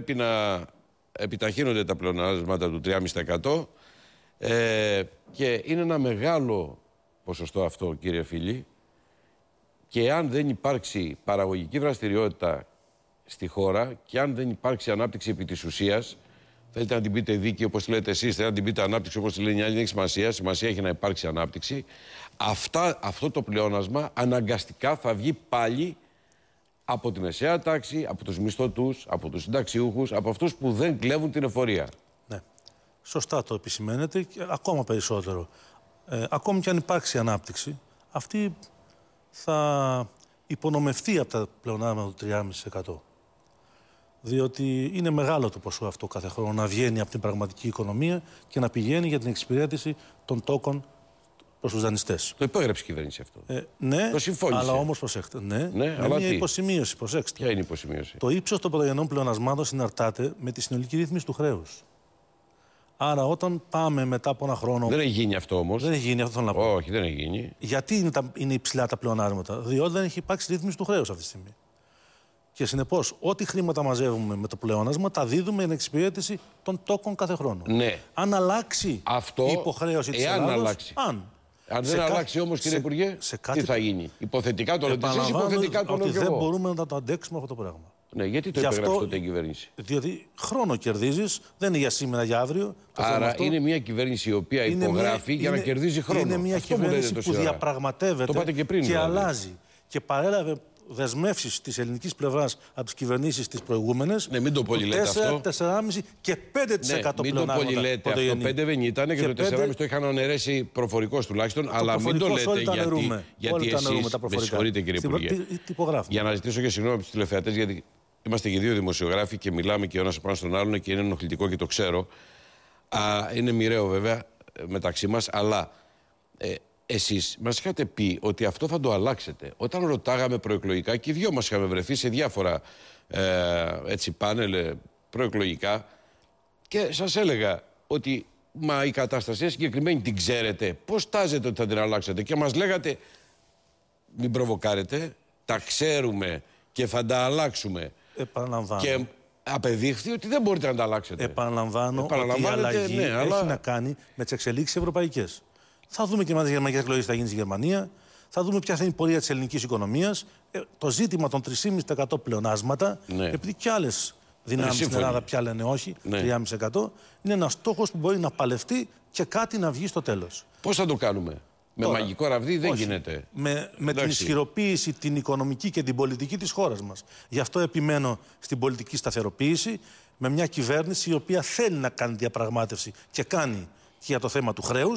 πρέπει να επιταχύνονται τα πλεονάσματα του 3,5%. Ε, και είναι ένα μεγάλο ποσοστό αυτό, κύριε φίλη. Και αν δεν υπάρξει παραγωγική δραστηριότητα στη χώρα και αν δεν υπάρξει ανάπτυξη επί της ουσίας, θέλετε να την πείτε δίκη όπως λέτε εσείς, θέλετε να την πείτε ανάπτυξη όπως τη λένε οι άλλοι, δεν έχει σημασία, σημασία έχει να υπάρξει ανάπτυξη, Αυτά, αυτό το πλεόνασμα αναγκαστικά θα βγει πάλι από τη μεσαία τάξη, από τους μισθωτούς, από τους συνταξιούχους, από αυτούς που δεν κλέβουν την εφορία. Ναι. Σωστά το επισημαίνετε και ακόμα περισσότερο. Ε, ακόμη και αν υπάρξει ανάπτυξη, αυτή θα υπονομευτεί από τα πλεονάμενα του 3,5%. Διότι είναι μεγάλο το ποσό αυτό κάθε χρόνο να βγαίνει από την πραγματική οικονομία και να πηγαίνει για την εξυπηρέτηση των τόκων προς τους δανειστές. Το υπόγραψε η κυβέρνηση αυτό. Ε, ναι, το συμφώνησε. Αλλά όμως προσέξτε. Ναι, ναι αλλά μια τι? υποσημείωση. Προσέξτε. Ποια είναι η υποσημείωση. Το ύψος των πρωτογενών πλεονασμάτων συναρτάται με τη συνολική ρύθμιση του χρέους. Άρα, όταν πάμε μετά από ένα χρόνο. Δεν έχει γίνει αυτό όμως. Δεν έχει γίνει, αυτό θέλω να πω. Όχι, δεν έχει γίνει. Γιατί είναι, τα, είναι υψηλά τα πλεονάσματα, Διότι δεν έχει υπάρξει ρύθμιση του χρέους αυτή τη στιγμή. Και συνεπώς, ό,τι χρήματα μαζεύουμε με το πλεόνασμα, τα δίδουμε εν εξυπηρέτηση των τόκων κάθε χρόνο. Ναι. Αν αλλάξει αυτό, η υποχρέωση της Ελλάδα. Αν αλλάξει. Αν. Αν δεν αλλάξει όμως, κύριε Υπουργέ, τι θα γίνει. Υποθετικά το λέω υποθετικά το λέω Δεν μπορούμε να το αντέξουμε αυτό το πράγμα. Ναι, γιατί το υπεγράψει αυτό... τότε η κυβέρνηση. Διότι χρόνο κερδίζεις, δεν είναι για σήμερα, για αύριο. Άρα είναι μια κυβέρνηση η οποία είναι υπογράφει για να κερδίζει χρόνο. Είναι μια κυβέρνηση που, διαπραγματεύεται και, δηλαδή. αλλάζει. Και παρέλαβε δεσμεύσεις της ελληνικής πλευράς από τις κυβερνήσεις τις προηγούμενες. Ναι, μην το πολύ λέτε 4, αυτό. 4,5 και 5% ναι, Μην το πολύ λέτε αυτό. 5 δεν ήταν και, και το 4,5 5... το είχαν ονερέσει προφορικός τουλάχιστον. Το αλλά μην το λέτε γιατί, νερούμε. γιατί προφορικά. Με συγχωρείτε κύριε Υπουργέ. Για να ζητήσω και συγγνώμη από τους τηλεθεατές, γιατί είμαστε και δύο δημοσιογράφοι και μιλάμε και ο ένας πάνω στον άλλον και είναι ενοχλητικό και το ξέρω. Α, είναι μοιραίο βέβαια μεταξύ μας, αλλά ε, Εσείς μας είχατε πει ότι αυτό θα το αλλάξετε. Όταν ρωτάγαμε προεκλογικά και οι δυο μας είχαμε βρεθεί σε διάφορα ε, έτσι, πάνελ ε, προεκλογικά και σας έλεγα ότι μα η κατάσταση συγκεκριμένη την ξέρετε. Πώς τάζετε ότι θα την αλλάξετε. Και μας λέγατε, μην προβοκάρετε, τα ξέρουμε και θα τα αλλάξουμε. Επαναλαμβάνω. Και απεδείχθη ότι δεν μπορείτε να τα αλλάξετε. Επαναλαμβάνω ότι η αλλαγή ναι, έχει να κάνει με τις εξελίξεις ευρωπαϊκές. Θα δούμε και μετά τις γερμανικές εκλογές θα γίνει στη Γερμανία. Θα δούμε ποια θα είναι η πορεία της ελληνικής οικονομίας. Ε, το ζήτημα των 3,5% πλεονάσματα, ναι. επειδή και άλλες ναι, δυνάμεις στην Ελλάδα πια λένε όχι, ναι. 3,5% είναι ένας στόχος που μπορεί να παλευτεί και κάτι να βγει στο τέλος. Πώς θα το κάνουμε, με μαγικό ραβδί δεν γίνεται. Με, με την ισχυροποίηση την οικονομική και την πολιτική της χώρας μας. Γι' αυτό επιμένω στην πολιτική σταθεροποίηση, με μια κυβέρνηση η οποία θέλει να κάνει διαπραγμάτευση και κάνει και για το θέμα του χρέους.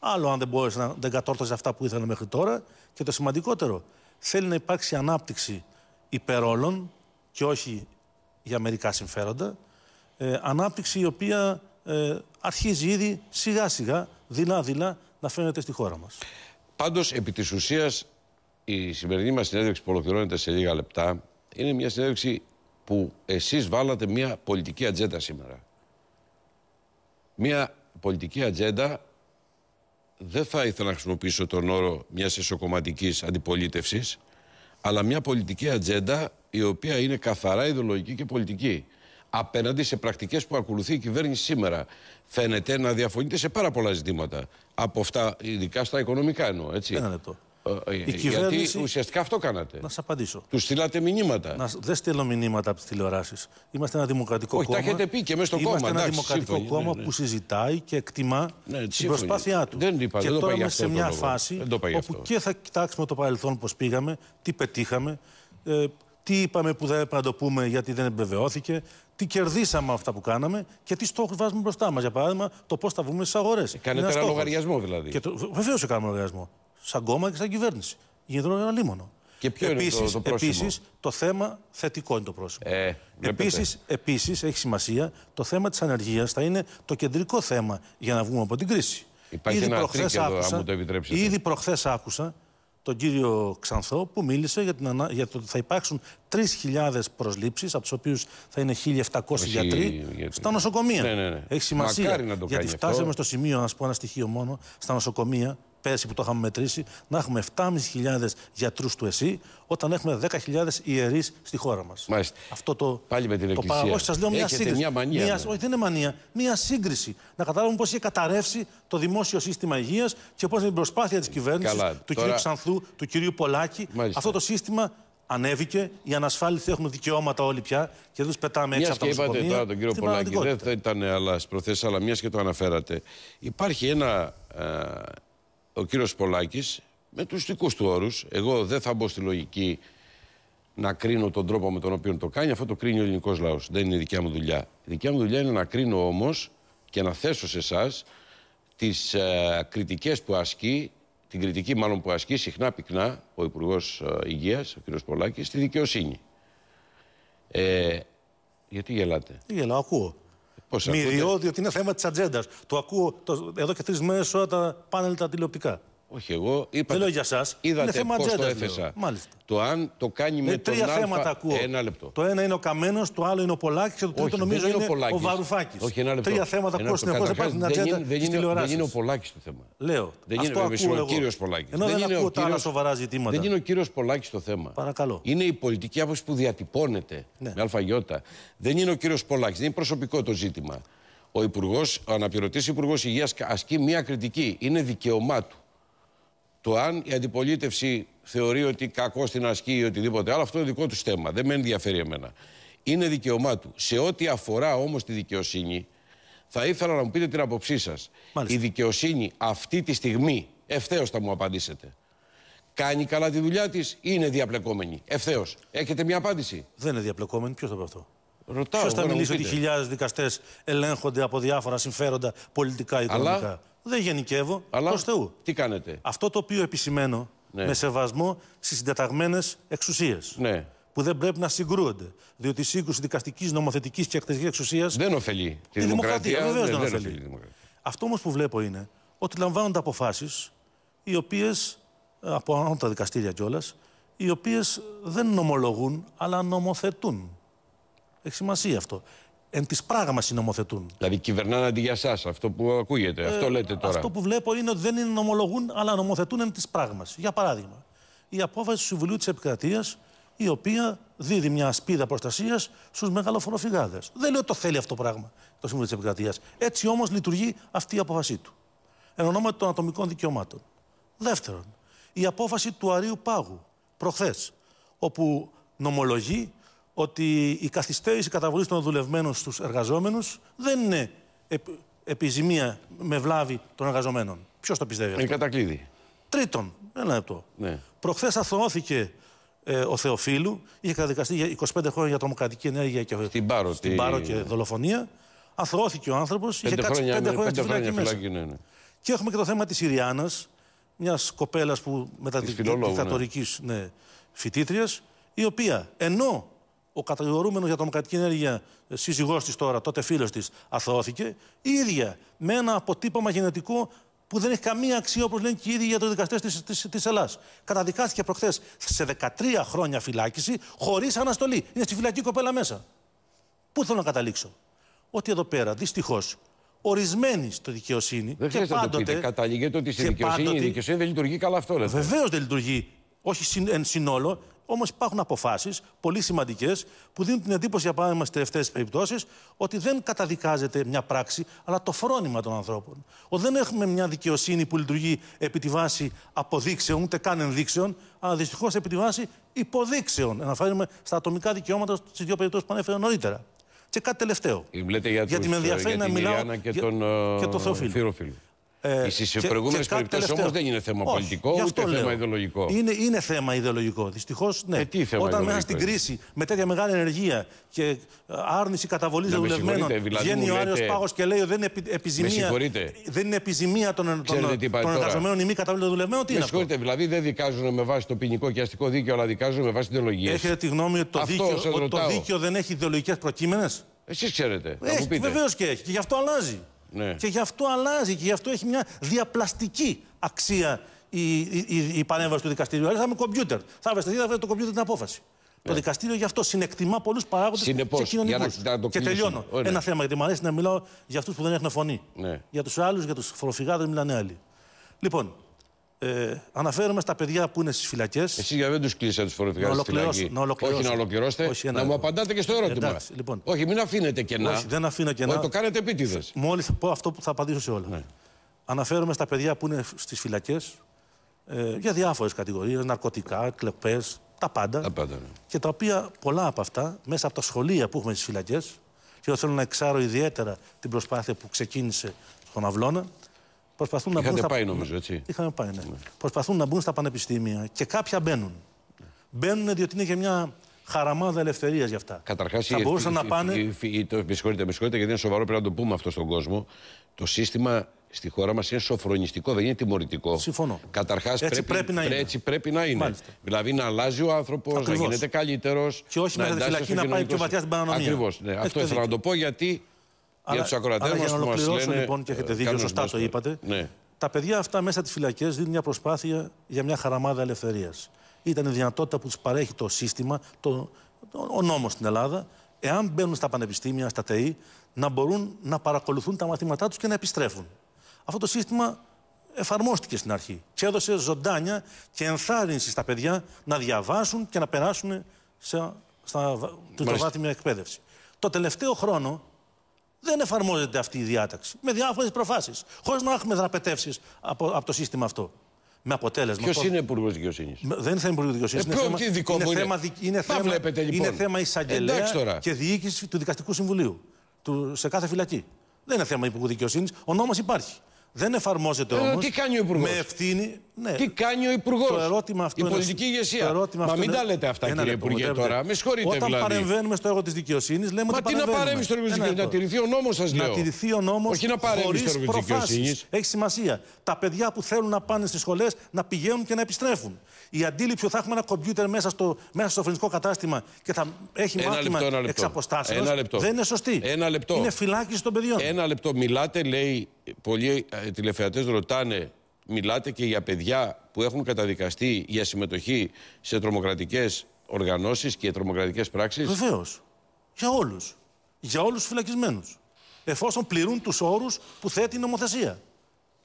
Άλλο αν δεν μπόρεσε να δεν κατόρθωσε αυτά που ήθελε μέχρι τώρα. Και το σημαντικότερο, θέλει να υπάρξει ανάπτυξη υπερόλων και όχι για μερικά συμφέροντα. Ε, ανάπτυξη η οποία ε, αρχίζει ήδη σιγά σιγά, δειλά δειλά να φαίνεται στη χώρα μας. Πάντως, επί της ουσίας, η σημερινή μας συνέντευξη που ολοκληρώνεται σε λίγα λεπτά είναι μια συνέντευξη που εσείς βάλατε μια πολιτική ατζέντα σήμερα. Μια πολιτική ατζέντα δεν θα ήθελα να χρησιμοποιήσω τον όρο μιας εσωκομματικής αντιπολίτευσης, αλλά μια πολιτική ατζέντα η οποία είναι καθαρά ιδεολογική και πολιτική. Απέναντι σε πρακτικές που ακολουθεί η κυβέρνηση σήμερα. Φαίνεται να διαφωνείται σε πάρα πολλά ζητήματα. Από αυτά, ειδικά στα οικονομικά εννοώ, έτσι. Ένα λεπτό. Ε, ε, Η γιατί ουσιαστικά αυτό κάνατε. Να σας απαντήσω. Τους στείλατε μηνύματα. Να... Δεν στέλνω μηνύματα από τις τηλεοράσεις. Είμαστε ένα δημοκρατικό κόμμα. Όχι, τα έχετε πει και μέσα στο Είμαστε κόμμα. Είμαστε ένα δημοκρατικό κόμμα ναι, ναι. που συζητάει και εκτιμά ναι, την προσπάθειά του. Δεν είπα, και δεν τώρα είμαστε σε μια φάση όπου και θα κοιτάξουμε το παρελθόν πώς πήγαμε, τι πετύχαμε, ε, τι είπαμε που δεν έπρεπε να το πούμε γιατί δεν εμπεβαιώθηκε, τι κερδίσαμε αυτά που κάναμε και τι στόχους βάζουμε μπροστά μας. Για παράδειγμα, το πώς θα βγούμε στις αγορές. Κάνετε ένα λογαριασμό δηλαδή. Βεβαίω κάνουμε λογαριασμό σαν κόμμα και σαν κυβέρνηση. Γίνεται ένα λίμωνο. Και ποιο επίσης, είναι το, το Επίσης, το θέμα θετικό είναι το πρόσωπο. Ε, επίσης, επίσης, έχει σημασία, το θέμα της ανεργίας θα είναι το κεντρικό θέμα για να βγούμε από την κρίση. Υπάρχει ήδη ένα προχθές άκουσα, αν μου το επιτρέψετε. Ήδη προχθές άκουσα τον κύριο Ξανθό που μίλησε για, την για το ότι θα υπάρξουν 3.000 προσλήψεις από τους οποίους θα είναι 1.700 γιατροί στα νοσοκομεία. Ναι, ναι, ναι. Έχει σημασία. γιατί φτάσαμε στο σημείο, να σου πω ένα στοιχείο μόνο, στα νοσοκομεία πέρσι που το είχαμε μετρήσει, να έχουμε 7.500 γιατρούς του ΕΣΥ, όταν έχουμε 10.000 ιερείς στη χώρα μας. Αυτό το. Πάλι με την το σας λέω μια Έχετε σύγκριση. Μια μανία, μια, ναι. όχι, δεν είναι μανία. Μια σύγκριση. Να καταλάβουμε πώς είχε καταρρεύσει το δημόσιο σύστημα υγείας και πώς με την προσπάθεια της κυβέρνησης, του τώρα... κυρίου Ξανθού, του κυρίου Πολάκη, Μάλιστα. αυτό το σύστημα ανέβηκε. Οι ανασφάλιστοι έχουν δικαιώματα όλοι πια και δεν τους πετάμε έξω από τα σύστημα. και είπατε τώρα τον κύριο Πολάκη, δεν θα ήταν αλλά προθέσεις, αλλά μιας και το αναφέρατε. Υπάρχει ένα ε, ο κύριος Πολάκης με τους δικούς του όρους. Εγώ δεν θα μπω στη λογική να κρίνω τον τρόπο με τον οποίο το κάνει. Αυτό το κρίνει ο ελληνικός λαός. Δεν είναι η δικιά μου δουλειά. Η δικιά μου δουλειά είναι να κρίνω όμως και να θέσω σε εσάς τις ε, κριτικές που ασκεί, την κριτική μάλλον που ασκεί συχνά πυκνά ο Υπουργός ε, Υγείας, ο κύριος Πολάκης, στη δικαιοσύνη. Ε, γιατί γελάτε. Τι γελάω, ακούω. Μυριώδη, ότι είναι θέμα της ατζέντας. Το ακούω εδώ και τρεις μέρες όλα τα πάνελ τα τηλεοπτικά. Όχι εγώ. Είπατε, δεν λέω για εσά. Είδατε πώς το Μάλιστα. Το αν το κάνει με, με τρία τον θέματα αλφα... ακούω. Ένα λεπτό. Το ένα είναι ο Καμένος, το άλλο είναι ο Πολάκης και το τρίτο νομίζω είναι ο, ο Βαρουφάκης. Όχι, ένα λεπτό. Τρία θέματα ακούω συνεχώ. Δεν υπάρχει μια ατζέντα Δεν είναι ο Πολάκης το θέμα. Λέω. Δεν είναι ο κύριος Πολάκης. δεν ακούω τα άλλα σοβαρά ζητήματα. Δεν είναι ο κύριος Πολάκης το θέμα. Παρακαλώ. Είναι η πολιτική άποψη που διατυπώνεται ναι. με αλφαγιώτα. Δεν είναι ο κύριος Πολάκης. Δεν είναι προσωπικό το ζήτημα. Ο, υπουργός, ο Υπουργός Υγείας ασκεί μία κριτική. Είναι δικαίωμά του. Το αν η αντιπολίτευση θεωρεί ότι κακό στην ασκεί ή οτιδήποτε άλλο, αυτό είναι δικό τους θέμα. Δεν με ενδιαφέρει εμένα. Είναι δικαίωμά του. Σε ό,τι αφορά όμως τη δικαιοσύνη, θα ήθελα να μου πείτε την άποψή σας. Η δικαιοσύνη αυτή τη στιγμή, ευθέως θα μου απαντήσετε. Κάνει καλά τη δουλειά της ή είναι διαπλεκόμενη. Ευθέως. Έχετε μια απάντηση. Δεν είναι διαπλεκόμενη. Ποιος θα πει αυτό. Ρωτάω. Ποιος θα μιλήσει ότι χιλιάδες δικαστές ελέγχονται από διάφορα συμφέροντα πολιτικά ή οικονομικά δεν γενικεύω Αλλά προς Θεού. τι κάνετε. Αυτό το οποίο επισημαίνω ναι. με σεβασμό στις συντεταγμένες εξουσίες Ναι. Που δεν πρέπει να συγκρούονται. Διότι η σύγκρουση δικαστικής, νομοθετικής και εκτελεστικής εξουσίας. Δεν ωφελεί τη, δημοκρατία. Βεβαίως ναι, δεν, ωφελεί. Αυτό όμως που βλέπω είναι ότι λαμβάνονται αποφάσεις οι οποίες. Ε, από τα δικαστήρια κιόλας. οι οποίες δεν νομολογούν, αλλά νομοθετούν. Έχει σημασία αυτό εν της πράγμα συνομοθετούν. Δηλαδή κυβερνάνε αντί για εσά, αυτό που ακούγεται. Ε, αυτό λέτε τώρα. Αυτό που βλέπω είναι ότι δεν είναι νομολογούν, αλλά νομοθετούν εν της πράγμα. Για παράδειγμα, η απόφαση του Συμβουλίου της Επικρατείας, η οποία δίδει μια ασπίδα προστασίας στους μεγαλοφοροφυγάδε. Δεν λέω ότι το θέλει αυτό το πράγμα το Συμβούλιο της Επικρατείας. Έτσι όμως λειτουργεί αυτή η απόφασή του. Εν ονόματι των ατομικών δικαιωμάτων. Δεύτερον, η απόφαση του Αρίου Πάγου προχθές, όπου νομολογεί ότι η καθυστέρηση καταβολής των δουλευμένων στους εργαζόμενους δεν είναι επιζημία με βλάβη των εργαζομένων. Ποιος το πιστεύει αυτό. Είναι κατακλείδη. Τρίτον, ένα λεπτό. Ναι. Προχθές αθωώθηκε ε, ο Θεοφίλου, είχε καταδικαστεί για 25 χρόνια για τρομοκρατική ενέργεια και, στην πάρο, στην πάρο και δολοφονία. Αθωώθηκε ο άνθρωπος, είχε κάτσει 5 χρόνια, ναι, χρόνια, χρόνια φυλακή. Ναι, ναι. Και έχουμε και το θέμα της Ιριάνα, μιας κοπέλας που μετά τη δικτατορική ναι, ναι φοιτήτριας, η οποία ενώ ο κατηγορούμενος για τρομοκρατική ενέργεια ε, σύζυγός της τώρα, τότε φίλος της, αθώθηκε, η ίδια με ένα αποτύπωμα γενετικό που δεν έχει καμία αξία, όπως λένε και οι ίδιοι για δικαστέ τη Ελλάδα. Καταδικάστηκε προχθές σε 13 χρόνια φυλάκιση, χωρίς αναστολή. Είναι στη φυλακή κοπέλα μέσα. Πού θέλω να καταλήξω. Ότι εδώ πέρα δυστυχώς ορισμένη στο δικαιοσύνη. Δεν και πάντοτε. Το Καταλήγεται ότι στη δικαιοσύνη, πάντοτε, η δικαιοσύνη δεν λειτουργεί καλά αυτό. Βεβαίως δεν λειτουργεί. Όχι εν συνόλο, Όμως υπάρχουν αποφάσεις πολύ σημαντικές που δίνουν την εντύπωση, για παράδειγμα, στις τελευταίες περιπτώσεις, ότι δεν καταδικάζεται μια πράξη, αλλά το φρόνημα των ανθρώπων. Ότι δεν έχουμε μια δικαιοσύνη που λειτουργεί επί τη βάση αποδείξεων, ούτε καν ενδείξεων, αλλά δυστυχώς επί τη βάση υποδείξεων. Αναφέρουμε στα ατομικά δικαιώματα στις δύο περιπτώσεις που ανέφερα νωρίτερα. Και κάτι τελευταίο. Λέτε για Γιατί με ενδιαφέρει για να μιλάω. Και, για... τον... και ε, ε, σε προηγούμενε περιπτώσεις όμως δεν είναι θέμα πολιτικό ούτε θέμα ιδεολογικό. Είναι, είναι θέμα ιδεολογικό. Δυστυχώς ναι. Ε, Όταν μέσα στην κρίση με τέτοια μεγάλη ενεργεία και ε, άρνηση καταβολής δουλευμένων δηλαδή βγαίνει ο Άριος Πάγος και λέει ότι δεν, δεν είναι επιζημία των, των, εργαζομένων ή μη καταβολή των δουλευμένων. Τι με συγχωρείτε, δηλαδή δεν δικάζουν με βάση το ποινικό και αστικό δίκαιο, αλλά δικάζουν με βάση ιδεολογίες. Έχετε τη γνώμη ότι το δίκαιο δεν έχει ιδεολογικές προκείμενες. Εσείς ξέρετε. Βεβαίως και έχει και γι' αυτό αλλάζει. Ναι. Και γι' αυτό αλλάζει και γι' αυτό έχει μια διαπλαστική αξία η, η, η, η παρέμβαση του δικαστηρίου. Αλλιώς θα είμαι κομπιούτερ. Θα βρεστεί, θα το κομπιούτερ την απόφαση. Το ναι. δικαστήριο γι' αυτό συνεκτιμά πολλούς παράγοντες και κοινωνικού. Και τελειώνω. Ω, Ένα θέμα, γιατί μου αρέσει να μιλάω για αυτούς που δεν έχουν φωνή. Ναι. Για τους άλλους, για τους φοροφυγάδες μιλάνε άλλοι. Λοιπόν, ε, αναφέρομαι στα παιδιά που είναι στις φυλακές. Εσείς για δεν τους κλείσατε τους φορολογικού να, φυλακή. Όχι να ολοκληρώσετε. Όχι, να μου απαντάτε και στο ερώτημα. λοιπόν. Όχι, μην αφήνετε κενά. Όχι, δεν αφήνω κενά. Όχι, το κάνετε επίτηδες. Μόλις πω αυτό που θα απαντήσω σε όλα. Ναι. Αναφέρομαι στα παιδιά που είναι στις φυλακές ε, για διάφορες κατηγορίες, ναρκωτικά, κλεπές, τα πάντα. Τα πάντα ναι. Και τα οποία πολλά από αυτά μέσα από τα σχολεία που έχουμε στις φυλακές. Και εδώ θέλω να εξάρω ιδιαίτερα την προσπάθεια που ξεκίνησε στον Αυλώνα Προσπαθούν να μπουν στα... νομίζω, πανεπιστήμια και κάποια μπαίνουν. Ναι. Μπαίνουν διότι είναι και μια χαραμάδα ελευθερίας για αυτά. Καταρχάς, θα να πάνε. Με συγχωρείτε, με συγχωρείτε, γιατί είναι σοβαρό πρέπει να το πούμε αυτό στον κόσμο. Το σύστημα στη χώρα μας είναι σοφρονιστικό, δεν είναι τιμωρητικό. Συμφωνώ. Καταρχάς, πρέπει, Έτσι πρέπει να είναι. Δηλαδή να αλλάζει ο άνθρωπος, να γίνεται καλύτερος. Και όχι να με τη φυλακή να πάει πιο βαθιά στην παρανομία. Ακριβώς. Ναι, αυτό ήθελα να το πω γιατί για του ακροατές μας που ολοκληρώσω λένε. λοιπόν και έχετε δίκιο, σωστά το είπατε. Ναι. Τα παιδιά αυτά μέσα τι φυλακέ δίνουν μια προσπάθεια για μια χαραμάδα ελευθερίας. Ήταν η δυνατότητα που τους παρέχει το σύστημα, το, ο νόμος στην Ελλάδα, εάν μπαίνουν στα πανεπιστήμια, στα ΤΕΗ, να μπορούν να παρακολουθούν τα μαθήματά τους και να επιστρέφουν. Αυτό το σύστημα εφαρμόστηκε στην αρχή και έδωσε ζωντάνια και ενθάρρυνση στα παιδιά να διαβάσουν και να περάσουν σε, στα, εκπαίδευση. Το τελευταίο χρόνο δεν εφαρμόζεται αυτή η διάταξη. Με διάφορες προφάσεις. Χωρίς να έχουμε δραπετεύσεις από, από το σύστημα αυτό. Με αποτέλεσμα. Ποιος είναι υπουργός δικαιοσύνης. Δεν είναι υπουργός δικαιοσύνης. Ε, είναι, θέμα, είναι, είναι, θέμα, είναι, θέμα, λοιπόν. είναι θέμα εισαγγελέα και διοίκησης του δικαστικού συμβουλίου. Του, σε κάθε φυλακή. Δεν είναι θέμα υπουργού δικαιοσύνης. Ο νόμος υπάρχει. Δεν εφαρμόζεται ε, όμως. τι κάνει ο Υπουργός. Με ευθύνη. Ναι. Τι κάνει ο Υπουργός. Το ερώτημα αυτό. Η πολιτική ηγεσία. Το ερώτημα Μα αυτό μην είναι... τα λέτε αυτά, κύριε λεπτό, Υπουργέ, τώρα. Με συγχωρείτε, Όταν δηλαδή. παρεμβαίνουμε στο έργο της δικαιοσύνης, λέμε Μα ότι. Μα τι να παρέμβει στο έργο της δικαιοσύνης. Να τηρηθεί ο νόμος, σας λέω. Να τηρηθεί ο νόμος. Όχι να παρέμβει στο έργο της δικαιοσύνης. Έχει σημασία. Τα παιδιά που θέλουν να πάνε στις σχολές να πηγαίνουν και να επιστρέφουν η αντίληψη ότι θα έχουμε ένα κομπιούτερ μέσα στο, μέσα στο φρενικό κατάστημα και θα έχει ένα μάθημα λεπτό, εξ αποστάσεως, δεν είναι σωστή. Ένα λεπτό. Είναι φυλάκιση των παιδιών. Ένα λεπτό. Μιλάτε, λέει, πολλοί ε, τηλεφεατές ρωτάνε, μιλάτε και για παιδιά που έχουν καταδικαστεί για συμμετοχή σε τρομοκρατικές οργανώσεις και τρομοκρατικές πράξεις. Βεβαίως. Για όλους. Για όλους τους φυλακισμένους. Εφόσον πληρούν τους όρους που θέτει η νομοθεσία.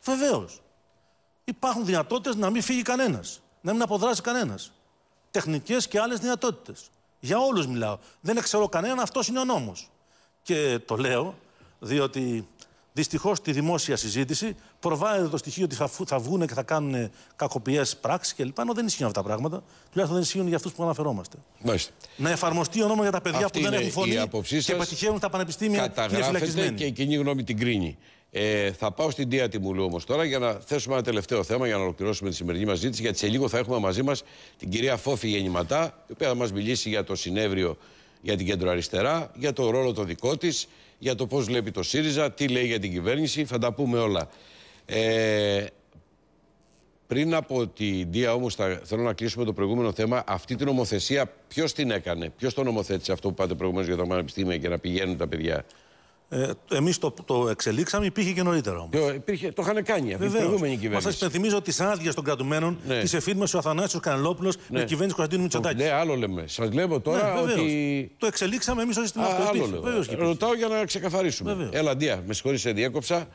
Βεβαίω. Υπάρχουν δυνατότητες να μην φύγει κανένας να μην αποδράσει κανένας. Τεχνικές και άλλες δυνατότητες. Για όλους μιλάω. Δεν εξαιρώ κανέναν, αυτός είναι ο νόμος. Και το λέω, διότι δυστυχώς τη δημόσια συζήτηση προβάλλεται το στοιχείο ότι θα, θα βγουν και θα κάνουν κακοποιές πράξεις κλπ. Ενώ δεν ισχύουν αυτά τα πράγματα. Τουλάχιστον δεν ισχύουν για αυτούς που αναφερόμαστε. Μάλιστα. Να εφαρμοστεί ο νόμος για τα παιδιά που δεν έχουν φωνή και πετυχαίνουν τα πανεπιστήμια και φυλακισμένοι. Και η κοινή γνώμη την κρίνει. Ε, θα πάω στην Τία Τιμουλού όμως τώρα για να θέσουμε ένα τελευταίο θέμα για να ολοκληρώσουμε τη σημερινή μας ζήτηση. Γιατί σε λίγο θα έχουμε μαζί μας την κυρία Φόφη Γεννηματά, η οποία θα μας μιλήσει για το συνέβριο για την κεντροαριστερά, για το ρόλο το δικό της, για το πώς βλέπει το ΣΥΡΙΖΑ, τι λέει για την κυβέρνηση. Θα τα πούμε όλα. Ε, πριν από την Δία όμω, θέλω να κλείσουμε το προηγούμενο θέμα. Αυτή την νομοθεσία ποιος την έκανε, ποιος το νομοθέτησε αυτό που πάτε προηγουμένως για τα πανεπιστήμια και να πηγαίνουν τα παιδιά ε, Εμείς το, το εξελίξαμε, υπήρχε και νωρίτερα όμως. Το είχαν κάνει αυτή η προηγούμενη κυβέρνηση. Μα σα υπενθυμίζω τις άδειες των κρατουμένων ναι. τις εφήρμασε ο Αθανάσιο Κανελόπουλος ναι. με κυβέρνηση Κωνσταντίνου Μητσοτάκη. Ναι, άλλο λέμε. Σας λέω τώρα ναι, ότι. Το εξελίξαμε εμείς ως σύστημα λέω. Ε, ρωτάω για να ξεκαθαρίσουμε. Βεβαίως. με συγχωρείτε, διέκοψα.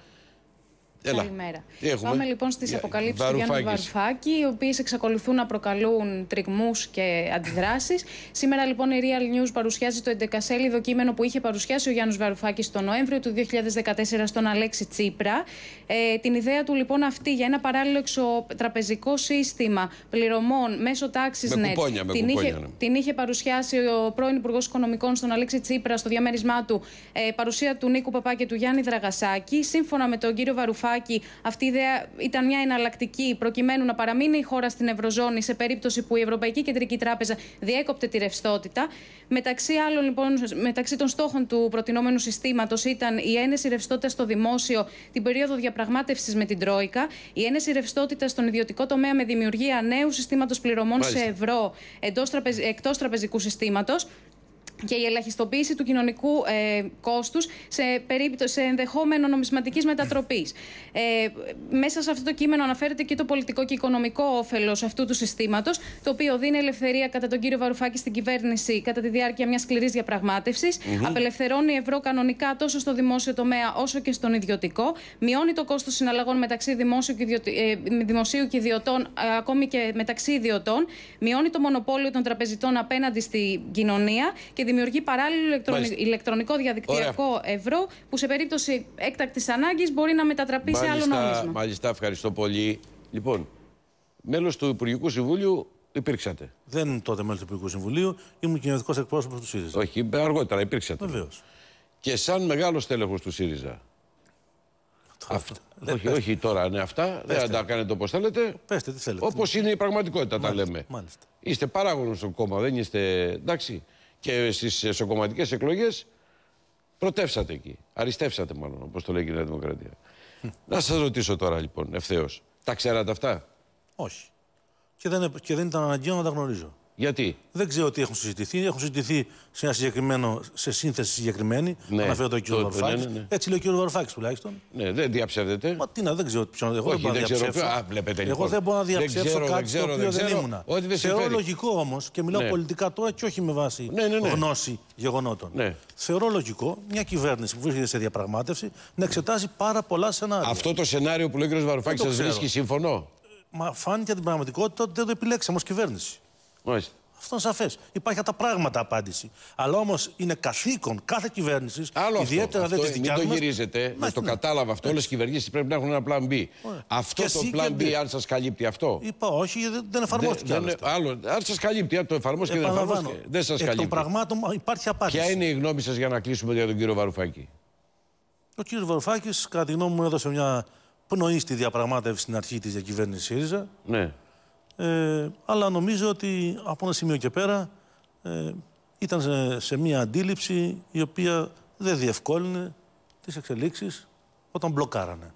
Καλημέρα. Έχουμε. Πάμε λοιπόν στις αποκαλύψεις του Γιάννου Βαρουφάκη, οι οποίε εξακολουθούν να προκαλούν τριγμούς και αντιδράσεις. Σήμερα λοιπόν η Real News παρουσιάζει το 11σέλιδο κείμενο που είχε παρουσιάσει ο Γιάννου Βαρουφάκης τον Νοέμβριο του 2014 στον Αλέξη Τσίπρα. Ε, την ιδέα του λοιπόν αυτή για ένα παράλληλο εξωτραπεζικό σύστημα πληρωμών μέσω τάξης την, είχε, ναι. την είχε παρουσιάσει ο πρώην Υπουργός Οικονομικών στον Αλέξη Τσίπρα στο διαμέρισμά του, ε, παρουσία του Νίκου Παπά και του Γιάννη Δραγασάκη. Σύμφωνα με τον κύριο Βαρουφάκη αυτή η ιδέα ήταν μια εναλλακτική προκειμένου να παραμείνει η χώρα στην Ευρωζώνη σε περίπτωση που η Ευρωπαϊκή Κεντρική Τράπεζα διέκοπτε τη ρευστότητα. Μεταξύ άλλων, λοιπόν, μεταξύ των στόχων του προτινόμενου συστήματος ήταν η ένεση ρευστότητα στο δημόσιο την περίοδο διαπραγμάτευσης με την Τρόικα, η ένεση ρευστότητα στον ιδιωτικό τομέα με δημιουργία νέου συστήματος πληρωμών σε ευρώ εκτός τραπεζικού συστήματος, και η ελαχιστοποίηση του κοινωνικού ε, κόστους σε, σε ενδεχόμενο νομισματικής μετατροπής. Ε, μέσα σε αυτό το κείμενο αναφέρεται και το πολιτικό και οικονομικό όφελος αυτού του συστήματος, το οποίο δίνει ελευθερία κατά τον κύριο Βαρουφάκη στην κυβέρνηση κατά τη διάρκεια μιας σκληρής διαπραγμάτευσης, mm-hmm. απελευθερώνει ευρώ κανονικά τόσο στο δημόσιο τομέα όσο και στον ιδιωτικό, μειώνει το κόστος συναλλαγών μεταξύ δημόσιου και, ε, δημοσίου και ιδιωτών, ε, ακόμη και μεταξύ ιδιωτών, μειώνει το μονοπόλιο των τραπεζιτών απέναντι στην κοινωνία και δημιουργεί παράλληλο ηλεκτρονικό διαδικτυακό Ωραία. ευρώ που σε περίπτωση έκτακτης ανάγκης μπορεί να μετατραπεί μάλιστα, σε άλλο νόμισμα. Μάλιστα, ευχαριστώ πολύ. Λοιπόν, μέλος του Υπουργικού Συμβούλιου υπήρξατε. Δεν είναι τότε μέλος του Υπουργικού Συμβουλίου, ήμουν κοινωνικός εκπρόσωπος του ΣΥΡΙΖΑ. Όχι, αργότερα υπήρξατε. Βεβαίως. Και σαν μεγάλος τέλεχο του ΣΥΡΙΖΑ. Αυτά. όχι, όχι τώρα, είναι αυτά πέστε. δεν τα κάνετε όπως θέλετε. Πέστε τι θέλετε. Όπως είναι η πραγματικότητα, μάλιστα, τα λέμε. Μάλιστα. Είστε παράγοντα στο κόμμα, δεν είστε. εντάξει και στις εσωκομματικές εκλογές πρωτεύσατε εκεί. Αριστεύσατε, μάλλον, όπως το λέει η Δημοκρατία. Hm. Να σας ρωτήσω τώρα λοιπόν ευθέως. Τα ξέρατε αυτά. Όχι. Και δεν, και δεν ήταν αναγκαίο να τα γνωρίζω. Γιατί? Δεν ξέρω τι έχουν συζητηθεί. Έχουν συζητηθεί σε, ένα συγκεκριμένο, σε σύνθεση συγκεκριμένη. Ναι, Αναφέρεται ο κύριος Βαρουφάκη. Ναι, Έτσι λέει ο κύριος Βαρουφάκη τουλάχιστον. Ναι, δεν διαψεύδεται. Μα τι να, δεν ξέρω ποιον. Εγώ Όχι, δεν, Εγώ λοιπόν. δεν μπορώ να διαψεύσω κάτι δεν ξέρω, το οποίο δεν, ήμουνα. Θεωρώ λογικό όμως και μιλάω ναι. πολιτικά τώρα και όχι με βάση ναι, ναι, γνώση γεγονότων. Ναι. Θεωρώ λογικό μια κυβέρνηση που βρίσκεται σε διαπραγμάτευση να εξετάζει πάρα πολλά σενάρια. Αυτό το σενάριο που λέει ο κύριος Βαρουφάκης σας βρίσκει σύμφωνο. Μα φάνηκε την πραγματικότητα ότι δεν το επιλέξαμε ως κυβέρνηση. Μάλιστα. Αυτό είναι σαφές. Υπάρχει από τα πράγματα απάντηση. Αλλά όμως είναι καθήκον κάθε κυβέρνησης, ιδιαίτερα αυτό, δεν της ε, δικιάς Μην το γυρίζετε, το κατάλαβα αυτό. Όλες οι κυβερνήσεις πρέπει να έχουν ένα plan B. Αυτό το plan B, αν σας καλύπτει αυτό. Είπα όχι, δεν εφαρμόστηκε. Δεν, δεν, άλλο, αν σας καλύπτει, αν το εφαρμόστηκε, δεν εφαρμόστηκε. Δεν σας καλύπτει. Εκ των πραγμάτων υπάρχει απάντηση. Ποια είναι η γνώμη σας για να κλείσουμε για τον κύριο Βαρουφάκη. Ο κύριος Βαρουφάκης, κατά τη γνώμη μου, έδωσε μια πνοή στη διαπραγμάτευση στην αρχή της διακυβέρνησης ΣΥΡΙΖΑ. Ναι. Ε, αλλά νομίζω ότι από ένα σημείο και πέρα ε, ήταν σε, μια αντίληψη η οποία δεν διευκόλυνε τις εξελίξεις όταν μπλοκάρανε.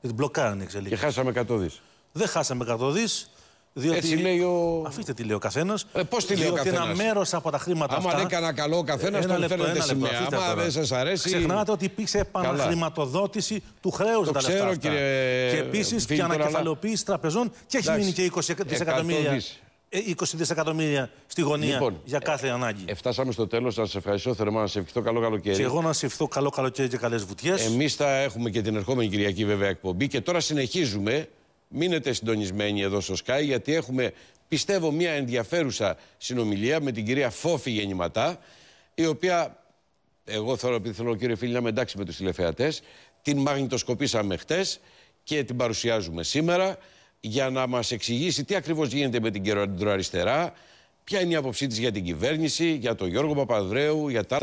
Γιατί μπλοκάρανε οι εξελίξεις. Και χάσαμε 100 δις. Δεν χάσαμε 100 δις. Διότι... Έτσι λέει ο. Αφήστε τι λέει ο καθένας. Ε, Πώς τη λέει ο καθένα. Ένα μέρος από τα χρήματα Άμα αυτά. Άμα έκανα καλό ο καθένας, τον σημαία. Άμα δεν σας αρέσει. Ξεχνάτε ότι υπήρξε επαναχρηματοδότηση του χρέους τα λεφτά. Ξέρω, αυτά. Κύριε... Και επίσης και ανακεφαλαιοποίηση τραπεζών και έχει μείνει και 20 δισεκατομμύρια. 20 ε, δισεκατομμύρια στη γωνία λοιπόν, για κάθε ε, ανάγκη. Εφτάσαμε στο τέλος. σας ευχαριστώ θερμά. Να σε ευχηθώ καλό καλοκαίρι. Και εγώ να σε ευχηθώ καλό καλοκαίρι και καλές βουτιές. Εμείς θα έχουμε και την ερχόμενη Κυριακή, βέβαια, εκπομπή. Και τώρα συνεχίζουμε Μείνετε συντονισμένοι εδώ στο Sky γιατί έχουμε πιστεύω μια ενδιαφέρουσα συνομιλία με την κυρία Φόφη Γεννηματά η οποία εγώ θέλω, θέλω κύριε φίλοι να είμαι εντάξει με τους τηλεφεατές την μαγνητοσκοπήσαμε χτες και την παρουσιάζουμε σήμερα για να μας εξηγήσει τι ακριβώς γίνεται με την κεντροαριστερά, ποια είναι η άποψή της για την κυβέρνηση, για τον Γιώργο Παπαδρέου, για τα